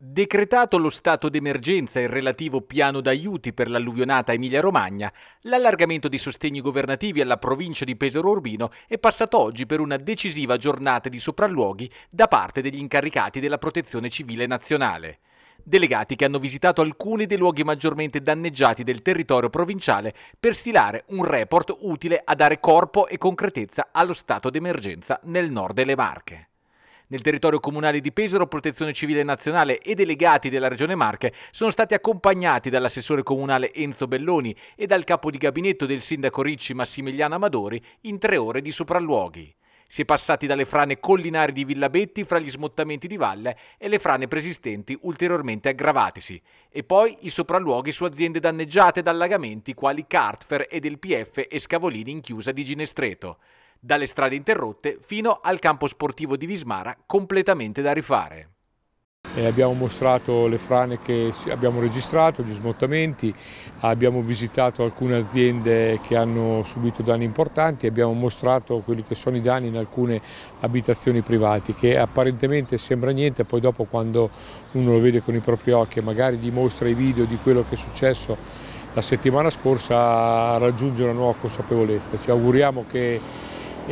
Decretato lo stato d'emergenza e il relativo piano d'aiuti per l'alluvionata Emilia-Romagna, l'allargamento dei sostegni governativi alla provincia di Pesaro Urbino è passato oggi per una decisiva giornata di sopralluoghi da parte degli incaricati della Protezione Civile Nazionale. Delegati che hanno visitato alcuni dei luoghi maggiormente danneggiati del territorio provinciale per stilare un report utile a dare corpo e concretezza allo stato d'emergenza nel nord delle Marche. Nel territorio comunale di Pesaro, Protezione Civile Nazionale e delegati della Regione Marche sono stati accompagnati dall'assessore comunale Enzo Belloni e dal capo di gabinetto del sindaco Ricci Massimiliano Amadori in tre ore di sopralluoghi. Si è passati dalle frane collinari di Villabetti fra gli smottamenti di valle e le frane preesistenti ulteriormente aggravatisi. E poi i sopralluoghi su aziende danneggiate da allagamenti quali Cartfer ed LPF e Scavolini in chiusa di Ginestreto dalle strade interrotte fino al campo sportivo di Vismara completamente da rifare. E abbiamo mostrato le frane che abbiamo registrato, gli smottamenti, abbiamo visitato alcune aziende che hanno subito danni importanti, abbiamo mostrato quelli che sono i danni in alcune abitazioni private che apparentemente sembra niente, poi dopo quando uno lo vede con i propri occhi e magari dimostra i video di quello che è successo la settimana scorsa raggiunge una nuova consapevolezza. Ci auguriamo che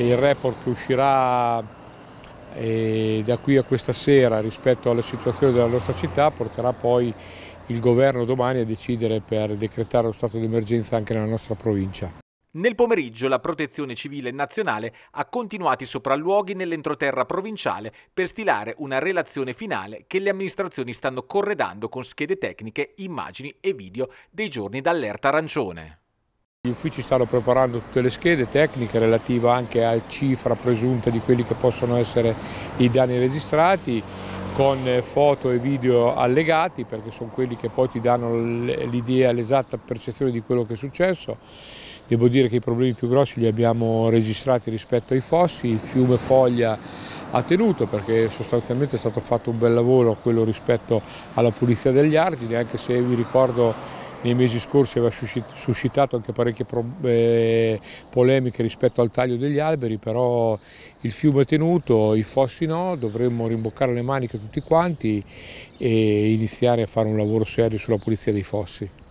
il report che uscirà eh, da qui a questa sera rispetto alla situazione della nostra città porterà poi il governo domani a decidere per decretare lo stato di emergenza anche nella nostra provincia. Nel pomeriggio la Protezione Civile Nazionale ha continuato i sopralluoghi nell'entroterra provinciale per stilare una relazione finale che le amministrazioni stanno corredando con schede tecniche, immagini e video dei giorni d'allerta arancione. Gli uffici stanno preparando tutte le schede tecniche relative anche a cifra presunta di quelli che possono essere i danni registrati con foto e video allegati perché sono quelli che poi ti danno l'idea, l'esatta percezione di quello che è successo. Devo dire che i problemi più grossi li abbiamo registrati rispetto ai fossi, il fiume Foglia ha tenuto perché sostanzialmente è stato fatto un bel lavoro quello rispetto alla pulizia degli argini, anche se vi ricordo nei mesi scorsi aveva suscitato anche parecchie eh, polemiche rispetto al taglio degli alberi, però il fiume è tenuto, i fossi no, dovremmo rimboccare le maniche tutti quanti e iniziare a fare un lavoro serio sulla pulizia dei fossi.